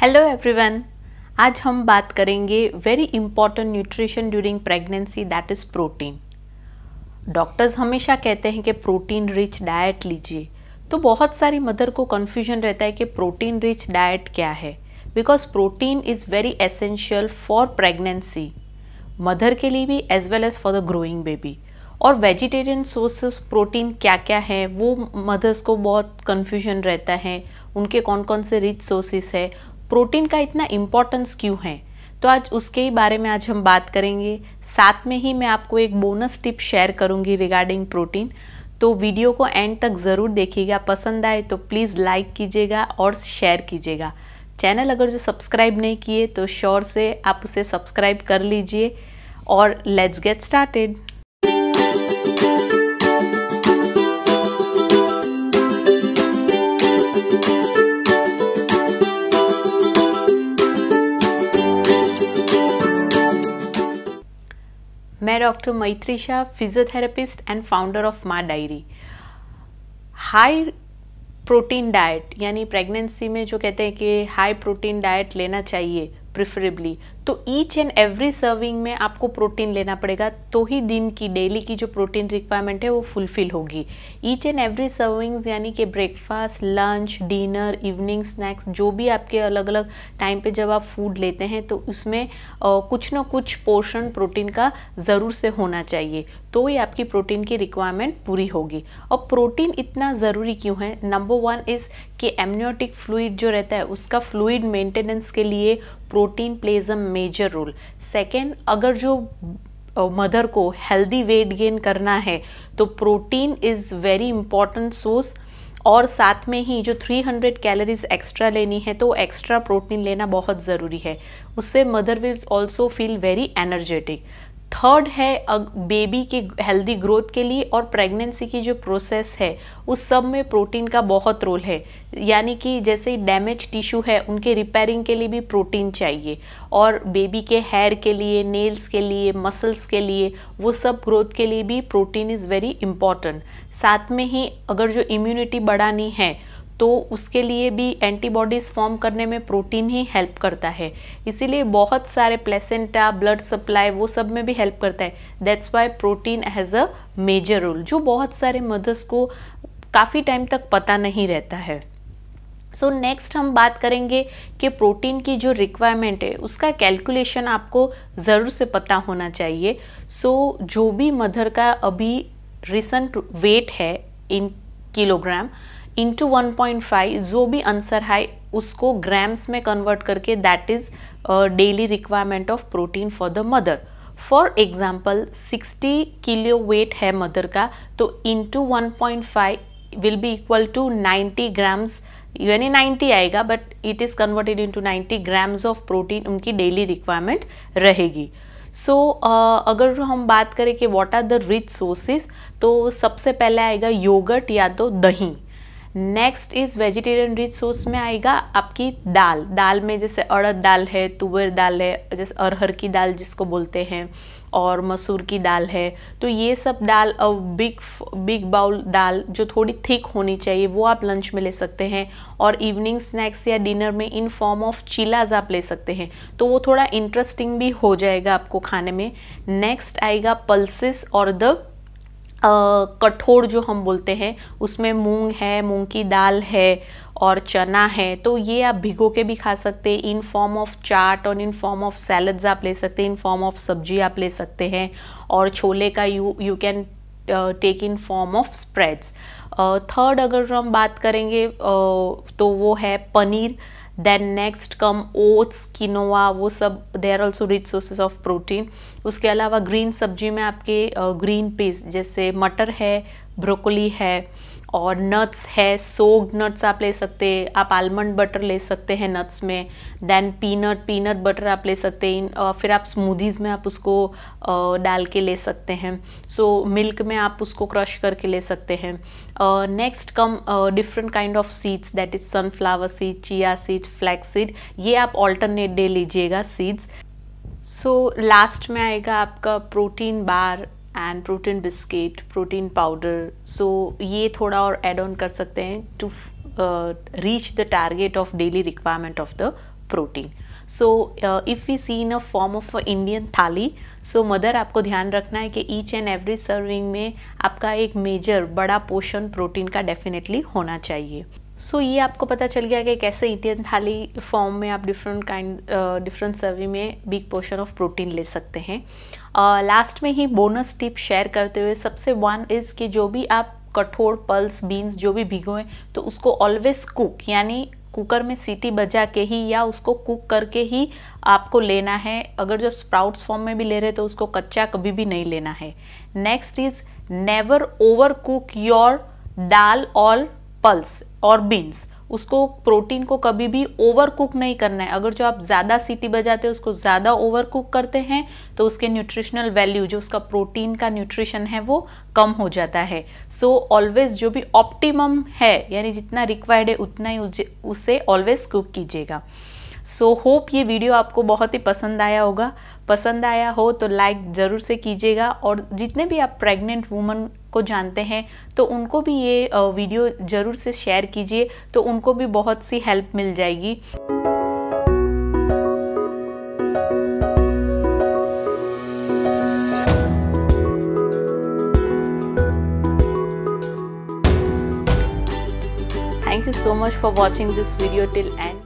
hello everyone आज हम बात करेंगे very important nutrition during pregnancy that is protein doctors हमेशा कहते हैं कि प्रोटीन रिच डाइट लीजिए तो बहुत सारी मदर को कन्फ्यूजन रहता है कि प्रोटीन रिच डाइट क्या है because protein is very essential for pregnancy mother के लिए भी as well as for the growing baby और वेजिटेरियन सोर्सेस प्रोटीन क्या क्या है वो मदर्स को बहुत कन्फ्यूजन रहता है उनके कौन कौन से रिच सोर्सेस है प्रोटीन का इतना इम्पोर्टेंस क्यों है तो आज उसके ही बारे में आज हम बात करेंगे साथ में ही मैं आपको एक बोनस टिप शेयर करूंगी रिगार्डिंग प्रोटीन तो वीडियो को एंड तक ज़रूर देखिएगा पसंद आए तो प्लीज़ लाइक कीजिएगा और शेयर कीजिएगा चैनल अगर जो सब्सक्राइब नहीं किए तो श्योर से आप उसे सब्सक्राइब कर लीजिए और लेट्स गेट स्टार्टेड मैं doctor Maitri Shah physiotherapist and founder of Maa diary high protein diet यानी प्रेगनेंसी में जो कहते हैं कि हाई प्रोटीन डाइट लेना चाहिए प्रिफरेबली तो ईच एंड एवरी सर्विंग में आपको प्रोटीन लेना पड़ेगा तो ही दिन की डेली की जो प्रोटीन रिक्वायरमेंट है वो फुलफिल होगी ईच एंड एवरी सर्विंग्स यानी कि breakfast lunch dinner evening snacks जो भी आपके अलग अलग टाइम पे जब आप फूड लेते हैं तो उसमें कुछ ना कुछ पोर्शन प्रोटीन का ज़रूर से होना चाहिए तो ही आपकी प्रोटीन की रिक्वायरमेंट पूरी होगी और प्रोटीन इतना ज़रूरी क्यों है नंबर वन इज़ कि एमनियोटिक फ्लूड जो रहता है उसका फ्लूड मेंटेनेंस के लिए protein plays a major role second अगर जो मदर को हेल्दी वेट गेन करना है तो protein is very important source और साथ में ही जो 300 कैलोरीज एक्स्ट्रा लेनी है तो एक्स्ट्रा प्रोटीन लेना बहुत ज़रूरी है उससे mother wills also feel very energetic third है बेबी के हेल्दी ग्रोथ के लिए और प्रेगनेंसी की जो प्रोसेस है उस सब में प्रोटीन का बहुत रोल है यानी कि जैसे डैमेज टिश्यू है उनके रिपेयरिंग के लिए भी प्रोटीन चाहिए और बेबी के हेयर के लिए नेल्स के लिए मसल्स के लिए वो सब ग्रोथ के लिए भी प्रोटीन इज़ वेरी इंपॉर्टेंट साथ में ही अगर जो इम्यूनिटी बढ़ानी है तो उसके लिए भी एंटीबॉडीज़ फॉर्म करने में प्रोटीन ही हेल्प करता है इसीलिए बहुत सारे प्लेसेंटा ब्लड सप्लाई वो सब में भी हेल्प करता है that's why protein has a major role जो बहुत सारे मदर्स को काफ़ी टाइम तक पता नहीं रहता है सो so नेक्स्ट हम बात करेंगे कि प्रोटीन की जो रिक्वायरमेंट है उसका कैलकुलेशन आपको ज़रूर से पता होना चाहिए सो so, जो भी मदर का अभी रिसेंट वेट है in kilogram into one point five जो भी आंसर है उसको ग्राम्स में कन्वर्ट करके that is daily requirement of protein for the mother for example sixty kilo weight है मदर का तो into one point five will be equal to ninety grams यानी नाइन्टी आएगा but it is converted into ninety grams of protein उनकी daily requirement रहेगी so so, uh, अगर हम बात करें कि what are the rich sources तो सबसे पहले आएगा योगर्ट या तो दही next is vegetarian rich source में आएगा आपकी दाल दाल में जैसे अड़द दाल है तुवर दाल है जैसे अरहर की दाल जिसको बोलते हैं और मसूर की दाल है तो ये सब दाल अब बिग बिग बाउल दाल जो थोड़ी थिक होनी चाहिए वो आप लंच में ले सकते हैं और इवनिंग स्नैक्स या डिनर में इन फॉर्म ऑफ चिलाज आप ले सकते हैं तो वो थोड़ा इंटरेस्टिंग भी हो जाएगा आपको खाने में नेक्स्ट आएगा पल्सिस और द कठोर जो हम बोलते हैं उसमें मूंग है मूंग की दाल है और चना है तो ये आप भिगो के भी खा सकते हैं इन फॉर्म ऑफ चाट और इन फॉर्म ऑफ सैलड्स आप ले सकते हैं इन फॉर्म ऑफ सब्जी आप ले सकते हैं और छोले का you you can take in form of spreads third अगर हम बात करेंगे uh, तो वो है paneer then next come oats quinoa वो सब they are also rich sources of protein उसके अलावा ग्रीन सब्जी में आपके ग्रीन पीस जैसे मटर है ब्रोकली है और नट्स है सोग्ड नट्स आप ले सकते आप आलमंड बटर ले सकते हैं नट्स में देन पीनट पीनट बटर आप ले सकते हैं फिर आप स्मूदीज़ में आप उसको डाल के ले सकते हैं सो so, मिल्क में आप उसको क्रश करके ले सकते हैं next come different kind of seeds that is sunflower seed chia seed flax seed ये आप ऑल्टरनेट डे लीजिएगा सीड्स सो so, लास्ट में आएगा आपका protein bar and protein biscuit protein powder so ये थोड़ा और एड ऑन कर सकते हैं to reach the target of daily requirement of the protein so if we see in a form of Indian thali so mother आपको ध्यान रखना है कि ईच एंड एवरी सर्विंग में आपका एक मेजर बड़ा पोर्शन प्रोटीन का डेफिनेटली होना चाहिए सो so, ये आपको पता चल गया कि कैसे इंडियन थाली फॉर्म में आप डिफरेंट काइंड डिफरेंट सर्विंग में बिग पोर्शन ऑफ प्रोटीन ले सकते हैं लास्ट uh, में ही बोनस टिप शेयर करते हुए सबसे वन इज़ कि जो भी आप कठोर पल्स बीन्स जो भी भिगोए तो उसको ऑलवेज कुक यानी कुकर में सीटी बजा के ही या उसको कुक करके ही आपको लेना है अगर जब स्प्राउट्स फॉर्म में भी ले रहे तो उसको कच्चा कभी भी नहीं लेना है next is never over cook your dal और पल्स और बीन्स उसको प्रोटीन को कभी भी ओवर कुक नहीं करना है अगर जो आप ज़्यादा सीटी बजाते हैं उसको ज़्यादा ओवर कुक करते हैं तो उसके न्यूट्रिशनल वैल्यू जो उसका प्रोटीन का न्यूट्रिशन है वो कम हो जाता है सो so, ऑलवेज जो भी ऑप्टिमम है यानी जितना रिक्वायर्ड है उतना ही उसे ऑलवेज कुक कीजिएगा सो so, होप ये वीडियो आपको बहुत ही पसंद आया होगा पसंद आया हो तो लाइक ज़रूर से कीजिएगा और जितने भी आप प्रेग्नेंट वूमन को जानते हैं तो उनको भी ये वीडियो ज़रूर से शेयर कीजिए तो उनको भी बहुत सी हेल्प मिल जाएगी thank you so much for watching this video till and